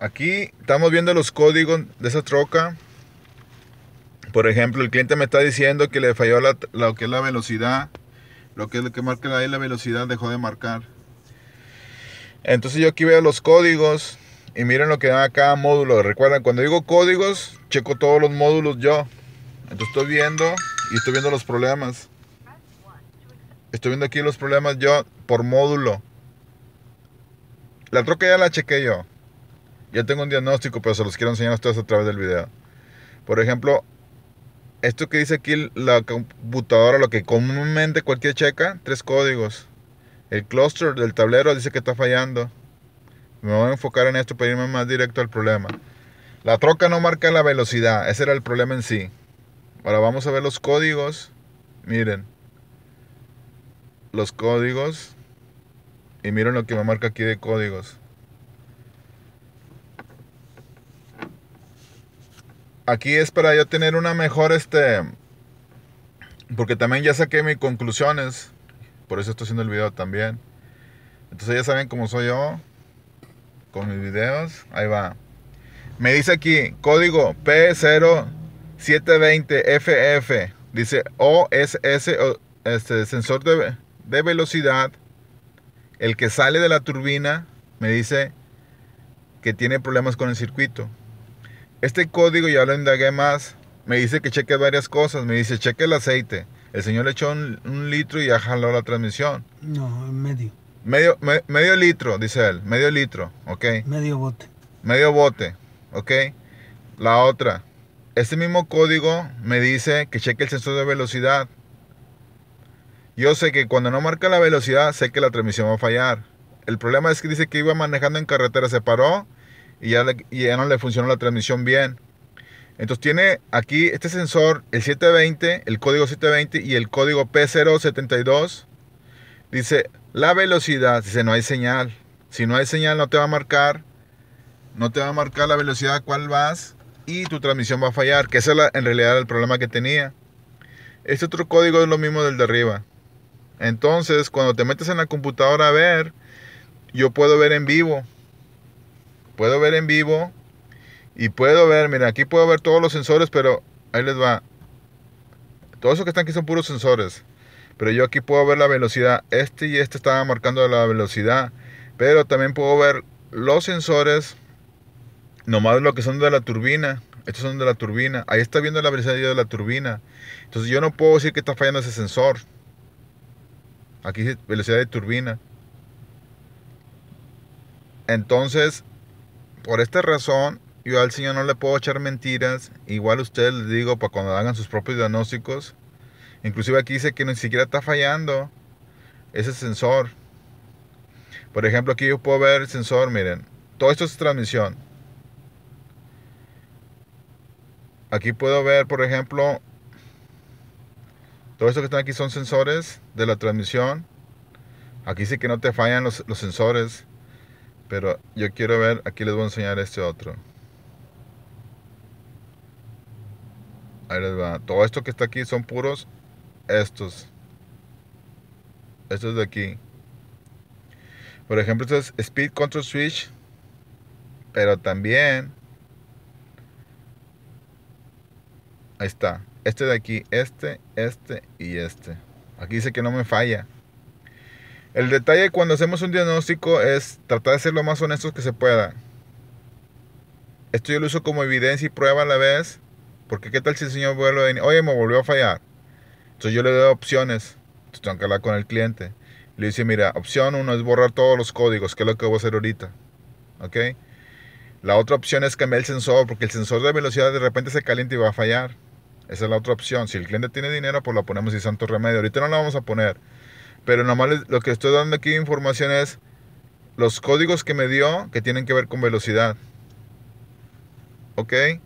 Aquí estamos viendo los códigos de esa troca. Por ejemplo, el cliente me está diciendo que le falló la, lo que es la velocidad. Lo que es lo que marca ahí la velocidad dejó de marcar. Entonces yo aquí veo los códigos y miren lo que da cada módulo. Recuerden, cuando digo códigos, checo todos los módulos yo. Entonces estoy viendo y estoy viendo los problemas. Estoy viendo aquí los problemas yo por módulo. La troca ya la chequé yo. Yo tengo un diagnóstico, pero se los quiero enseñar a ustedes a través del video. Por ejemplo, esto que dice aquí la computadora, lo que comúnmente cualquier checa, tres códigos. El cluster del tablero dice que está fallando. Me voy a enfocar en esto para irme más directo al problema. La troca no marca la velocidad, ese era el problema en sí. Ahora vamos a ver los códigos. Miren. Los códigos. Y miren lo que me marca aquí de códigos. aquí es para yo tener una mejor, este, porque también ya saqué mis conclusiones, por eso estoy haciendo el video también. Entonces ya saben cómo soy yo con mis videos, ahí va. Me dice aquí, código P0720FF, dice OSS, este, sensor de velocidad, el que sale de la turbina, me dice que tiene problemas con el circuito. Este código ya lo indagué más. Me dice que cheque varias cosas. Me dice, cheque el aceite. El señor le echó un, litro y ya jaló la transmisión. No, medio. Medio, medio litro, dice él. Medio litro, ok. Medio bote. Medio bote, ok. La otra. Este mismo código me dice que cheque el sensor de velocidad. Yo sé que cuando no marca la velocidad, sé que la transmisión va a fallar. El problema es que dice que iba manejando en carretera, se paró y ya, no le funcionó la transmisión bien. Entonces tiene aquí este sensor, el 720, el código 720 y el código P072. Dice la velocidad, dice no hay señal. Si no hay señal no te va a marcar, no te va a marcar la velocidad a cuál vas y tu transmisión va a fallar, que es en realidad el problema que tenía. Este otro código es lo mismo del de arriba. Entonces cuando te metes en la computadora a ver, yo puedo ver en vivo puedo ver en vivo y puedo ver, mira, aquí puedo ver todos los sensores, pero ahí les va. Todos los que están aquí son puros sensores. Pero yo aquí puedo ver la velocidad. Este y este estaban marcando la velocidad. Pero también puedo ver los sensores. Nomás lo que son de la turbina. Estos son de la turbina. Ahí está viendo la velocidad de la turbina. Entonces yo no puedo decir que está fallando ese sensor. Aquí velocidad de turbina. Entonces por esta razón, yo al Señor no le puedo echar mentiras. Igual a ustedes les digo para cuando hagan sus propios diagnósticos. Inclusive aquí dice que ni siquiera está fallando ese sensor. Por ejemplo, aquí yo puedo ver el sensor, miren. Todo esto es transmisión. Aquí puedo ver, por ejemplo, todo esto que están aquí son sensores de la transmisión. Aquí dice que no te fallan los sensores. Pero yo quiero ver, aquí les voy a enseñar este otro. Ahí les va. Todo esto que está aquí son puros estos. Estos de aquí. Por ejemplo, esto es Speed Control Switch. Pero también... Ahí está. Este de aquí, este, este y este. Aquí dice que no me falla. El detalle cuando hacemos un diagnóstico es tratar de ser lo más honestos que se pueda. Esto yo lo uso como evidencia y prueba a la vez, porque qué tal si el señor vuelve oye, me volvió a fallar. Entonces yo le doy opciones, entonces tengo con el cliente. Le dice, mira, opción uno es borrar todos los códigos, que es lo que voy a hacer ahorita. ¿Ok? La otra opción es cambiar el sensor, porque el sensor de velocidad de repente se calienta y va a fallar. Esa es la otra opción. Si el cliente tiene dinero, pues la ponemos y santo remedio. Ahorita no la vamos a poner. Pero nomás lo que estoy dando aquí de información es los códigos que me dio que tienen que ver con velocidad. ¿Ok?